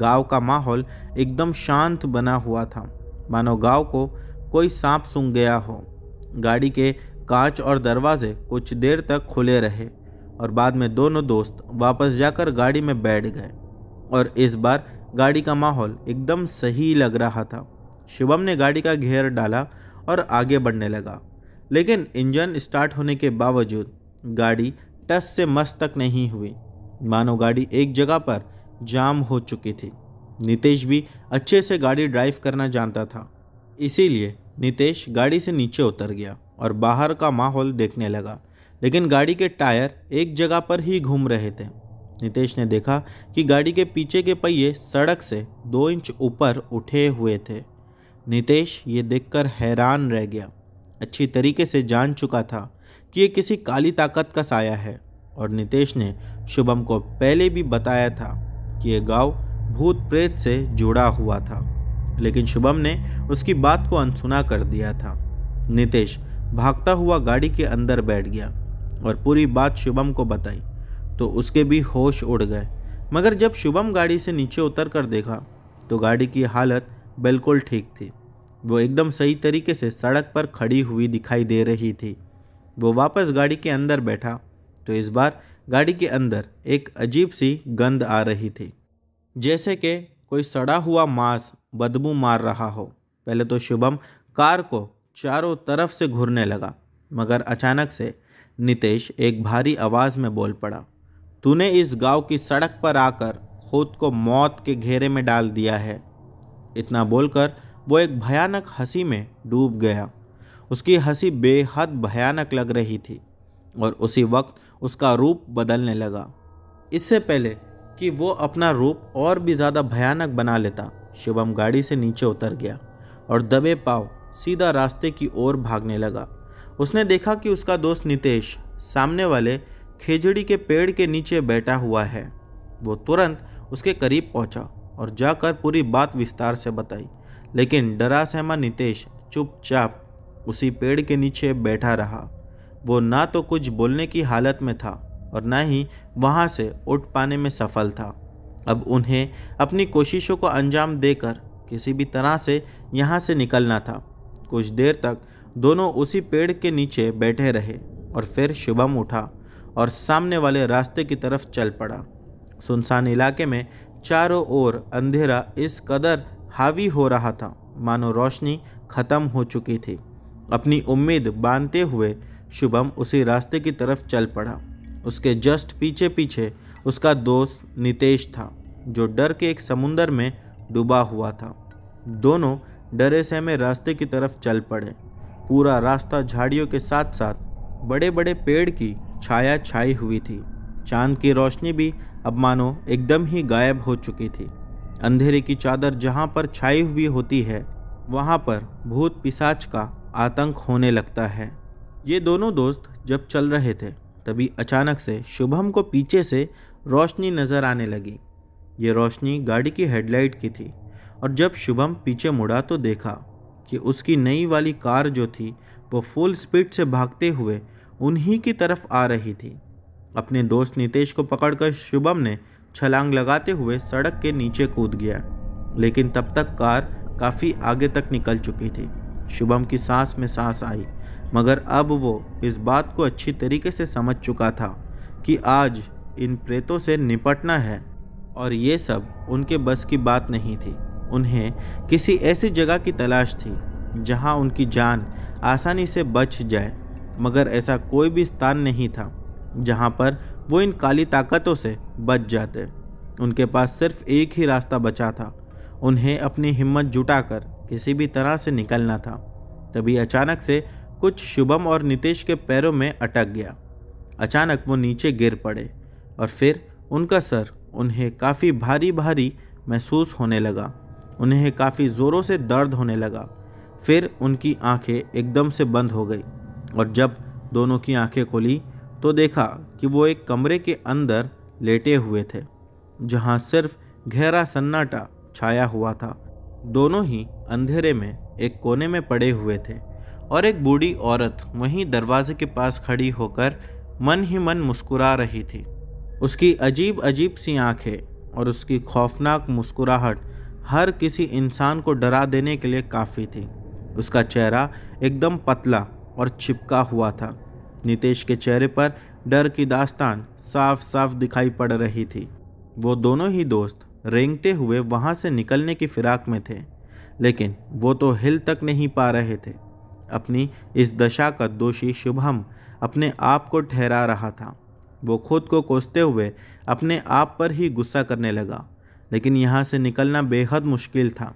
गांव का माहौल एकदम शांत बना हुआ था मानो गांव को कोई सांप सूंघ गया हो गाड़ी के कांच और दरवाजे कुछ देर तक खुले रहे और बाद में दोनों दोस्त वापस जाकर गाड़ी में बैठ गए और इस बार गाड़ी का माहौल एकदम सही लग रहा था शिवम ने गाड़ी का घेर डाला और आगे बढ़ने लगा लेकिन इंजन स्टार्ट होने के बावजूद गाड़ी टस से मस तक नहीं हुई मानो गाड़ी एक जगह पर जाम हो चुकी थी नितेश भी अच्छे से गाड़ी ड्राइव करना जानता था इसीलिए नितेश गाड़ी से नीचे उतर गया और बाहर का माहौल देखने लगा लेकिन गाड़ी के टायर एक जगह पर ही घूम रहे थे नितेश ने देखा कि गाड़ी के पीछे के पहिए सड़क से दो इंच ऊपर उठे हुए थे नितेश ये देखकर हैरान रह गया अच्छी तरीके से जान चुका था कि ये किसी काली ताकत का साया है और नितेश ने शुभम को पहले भी बताया था कि यह गांव भूत प्रेत से जुड़ा हुआ था लेकिन शुभम ने उसकी बात को अनसुना कर दिया था नितेश भागता हुआ गाड़ी के अंदर बैठ गया और पूरी बात शुभम को बताई तो उसके भी होश उड़ गए मगर जब शुभम गाड़ी से नीचे उतर कर देखा तो गाड़ी की हालत बिल्कुल ठीक थी वो एकदम सही तरीके से सड़क पर खड़ी हुई दिखाई दे रही थी वो वापस गाड़ी के अंदर बैठा तो इस बार गाड़ी के अंदर एक अजीब सी गंध आ रही थी जैसे कि कोई सड़ा हुआ मांस बदबू मार रहा हो पहले तो शुभम कार को चारों तरफ से घूरने लगा मगर अचानक से नितेश एक भारी आवाज़ में बोल पड़ा तूने इस गांव की सड़क पर आकर खुद को मौत के घेरे में डाल दिया है इतना बोलकर वो एक भयानक हंसी में डूब गया उसकी हंसी बेहद भयानक लग रही थी और उसी वक्त उसका रूप बदलने लगा इससे पहले कि वो अपना रूप और भी ज़्यादा भयानक बना लेता शिवम गाड़ी से नीचे उतर गया और दबे पाव सीधा रास्ते की ओर भागने लगा उसने देखा कि उसका दोस्त नितेश सामने वाले खेजड़ी के पेड़ के नीचे बैठा हुआ है वो तुरंत उसके करीब पहुंचा और जाकर पूरी बात विस्तार से बताई लेकिन डरा सहमा नितेश चुपचाप उसी पेड़ के नीचे बैठा रहा वो ना तो कुछ बोलने की हालत में था और ना ही वहाँ से उठ पाने में सफल था अब उन्हें अपनी कोशिशों को अंजाम देकर किसी भी तरह से यहाँ से निकलना था कुछ देर तक दोनों उसी पेड़ के नीचे बैठे रहे और फिर शुभम उठा और सामने वाले रास्ते की तरफ चल पड़ा सुनसान इलाके में चारों ओर अंधेरा इस कदर हावी हो रहा था मानो रोशनी ख़त्म हो चुकी थी अपनी उम्मीद बांधते हुए शुभम उसी रास्ते की तरफ चल पड़ा उसके जस्ट पीछे पीछे उसका दोस्त नितेश था जो डर के एक समुंदर में डूबा हुआ था दोनों डरे सहमे रास्ते की तरफ चल पड़े पूरा रास्ता झाड़ियों के साथ साथ बड़े बड़े पेड़ की छाया छाई हुई थी चांद की रोशनी भी अब मानो एकदम ही गायब हो चुकी थी अंधेरे की चादर जहाँ पर छाई हुई होती है वहाँ पर भूत पिसाच का आतंक होने लगता है ये दोनों दोस्त जब चल रहे थे तभी अचानक से शुभम को पीछे से रोशनी नज़र आने लगी ये रोशनी गाड़ी की हेडलाइट की थी और जब शुभम पीछे मुड़ा तो देखा कि उसकी नई वाली कार जो थी वो फुल स्पीड से भागते हुए उन्हीं की तरफ आ रही थी अपने दोस्त नितेश को पकड़कर शुभम ने छलांग लगाते हुए सड़क के नीचे कूद गया लेकिन तब तक कार काफ़ी आगे तक निकल चुकी थी शुभम की सांस में सांस आई मगर अब वो इस बात को अच्छी तरीके से समझ चुका था कि आज इन प्रेतों से निपटना है और ये सब उनके बस की बात नहीं थी उन्हें किसी ऐसी जगह की तलाश थी जहां उनकी जान आसानी से बच जाए मगर ऐसा कोई भी स्थान नहीं था जहां पर वो इन काली ताकतों से बच जाते उनके पास सिर्फ एक ही रास्ता बचा था उन्हें अपनी हिम्मत जुटाकर किसी भी तरह से निकलना था तभी अचानक से कुछ शुभम और नितेश के पैरों में अटक गया अचानक वो नीचे गिर पड़े और फिर उनका सर उन्हें काफ़ी भारी भारी महसूस होने लगा उन्हें काफ़ी ज़ोरों से दर्द होने लगा फिर उनकी आंखें एकदम से बंद हो गई और जब दोनों की आंखें खोली तो देखा कि वो एक कमरे के अंदर लेटे हुए थे जहां सिर्फ गहरा सन्नाटा छाया हुआ था दोनों ही अंधेरे में एक कोने में पड़े हुए थे और एक बूढ़ी औरत वहीं दरवाजे के पास खड़ी होकर मन ही मन मुस्कुरा रही थी उसकी अजीब अजीब सी आंखें और उसकी खौफनाक मुस्कुराहट हर किसी इंसान को डरा देने के लिए काफ़ी थी उसका चेहरा एकदम पतला और छिपका हुआ था नितेश के चेहरे पर डर की दास्तान साफ साफ दिखाई पड़ रही थी वो दोनों ही दोस्त रेंगते हुए वहाँ से निकलने की फिराक में थे लेकिन वो तो हिल तक नहीं पा रहे थे अपनी इस दशा का दोषी शुभम अपने आप को ठहरा रहा था वो खुद को कोसते हुए अपने आप पर ही गुस्सा करने लगा लेकिन यहाँ से निकलना बेहद मुश्किल था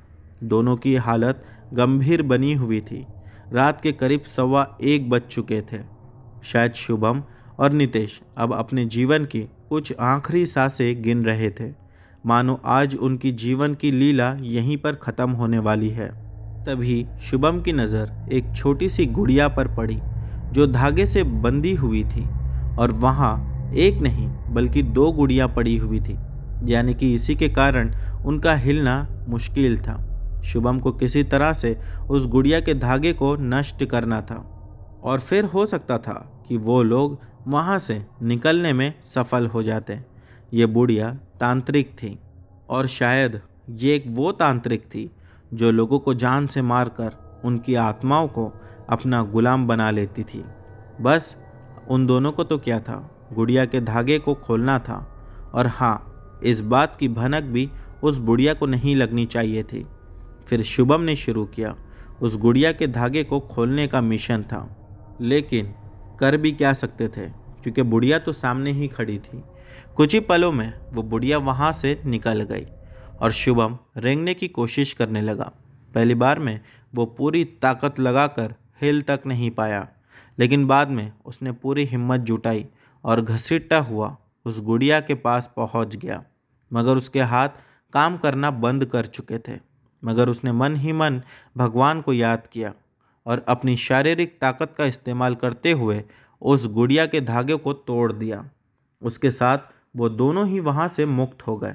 दोनों की हालत गंभीर बनी हुई थी रात के करीब सवा एक बज चुके थे शायद शुभम और नितेश अब अपने जीवन की कुछ आखिरी सांसें गिन रहे थे मानो आज उनकी जीवन की लीला यहीं पर ख़त्म होने वाली है तभी शुभम की नज़र एक छोटी सी गुड़िया पर पड़ी जो धागे से बंधी हुई थी और वहाँ एक नहीं बल्कि दो गुड़िया पड़ी हुई थी यानी कि इसी के कारण उनका हिलना मुश्किल था शुभम को किसी तरह से उस गुड़िया के धागे को नष्ट करना था और फिर हो सकता था कि वो लोग वहाँ से निकलने में सफल हो जाते ये बुढ़िया तांत्रिक थी और शायद ये एक वो तांत्रिक थी जो लोगों को जान से मारकर उनकी आत्माओं को अपना गुलाम बना लेती थी बस उन दोनों को तो क्या था गुड़िया के धागे को खोलना था और हाँ इस बात की भनक भी उस बुढ़िया को नहीं लगनी चाहिए थी फिर शुभम ने शुरू किया उस गुड़िया के धागे को खोलने का मिशन था लेकिन कर भी क्या सकते थे क्योंकि बुढ़िया तो सामने ही खड़ी थी कुछ ही पलों में वो बुढ़िया वहाँ से निकल गई और शुभम रेंगने की कोशिश करने लगा पहली बार में वो पूरी ताकत लगाकर हिल तक नहीं पाया लेकिन बाद में उसने पूरी हिम्मत जुटाई और घसीटता हुआ उस गुड़िया के पास पहुंच गया मगर उसके हाथ काम करना बंद कर चुके थे मगर उसने मन ही मन भगवान को याद किया और अपनी शारीरिक ताकत का इस्तेमाल करते हुए उस गुड़िया के धागे को तोड़ दिया उसके साथ वो दोनों ही वहाँ से मुक्त हो गए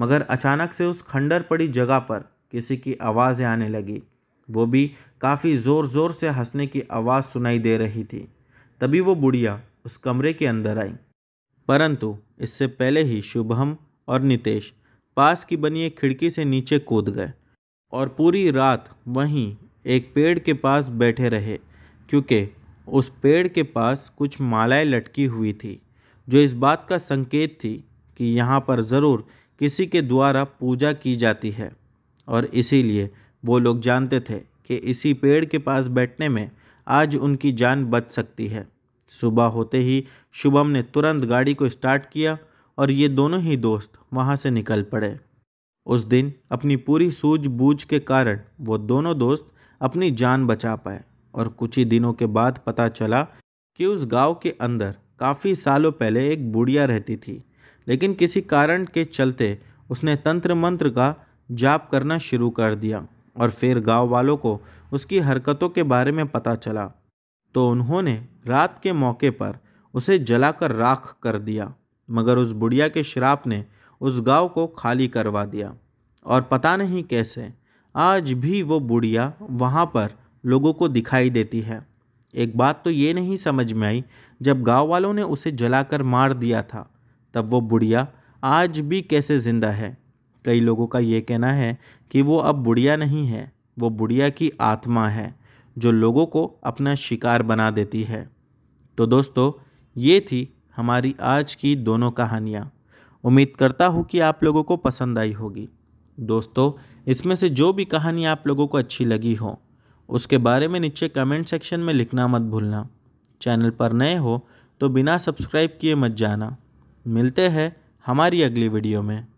मगर अचानक से उस खंडर पड़ी जगह पर किसी की आवाज़ें आने लगी वो भी काफ़ी ज़ोर ज़ोर से हंसने की आवाज़ सुनाई दे रही थी तभी वो बुढ़िया उस कमरे के अंदर आई परंतु इससे पहले ही शुभम और नितेश पास की बनी एक खिड़की से नीचे कूद गए और पूरी रात वहीं एक पेड़ के पास बैठे रहे क्योंकि उस पेड़ के पास कुछ मालाएं लटकी हुई थी जो इस बात का संकेत थी कि यहाँ पर ज़रूर किसी के द्वारा पूजा की जाती है और इसीलिए वो लोग जानते थे कि इसी पेड़ के पास बैठने में आज उनकी जान बच सकती है सुबह होते ही शुभम ने तुरंत गाड़ी को स्टार्ट किया और ये दोनों ही दोस्त वहाँ से निकल पड़े उस दिन अपनी पूरी सूझबूझ के कारण वो दोनों दोस्त अपनी जान बचा पाए और कुछ ही दिनों के बाद पता चला कि उस गांव के अंदर काफ़ी सालों पहले एक बुढ़िया रहती थी लेकिन किसी कारण के चलते उसने तंत्र मंत्र का जाप करना शुरू कर दिया और फिर गांव वालों को उसकी हरकतों के बारे में पता चला तो उन्होंने रात के मौके पर उसे जलाकर राख कर दिया मगर उस बुढ़िया के श्राप ने उस गांव को खाली करवा दिया और पता नहीं कैसे आज भी वो बुढ़िया वहाँ पर लोगों को दिखाई देती है एक बात तो ये नहीं समझ में आई जब गांव वालों ने उसे जलाकर मार दिया था तब वो बुढ़िया आज भी कैसे ज़िंदा है कई लोगों का ये कहना है कि वो अब बुढ़िया नहीं है वो बुढ़िया की आत्मा है जो लोगों को अपना शिकार बना देती है तो दोस्तों ये थी हमारी आज की दोनों कहानियाँ उम्मीद करता हूँ कि आप लोगों को पसंद आई होगी दोस्तों इसमें से जो भी कहानी आप लोगों को अच्छी लगी हो उसके बारे में नीचे कमेंट सेक्शन में लिखना मत भूलना चैनल पर नए हो तो बिना सब्सक्राइब किए मत जाना मिलते हैं हमारी अगली वीडियो में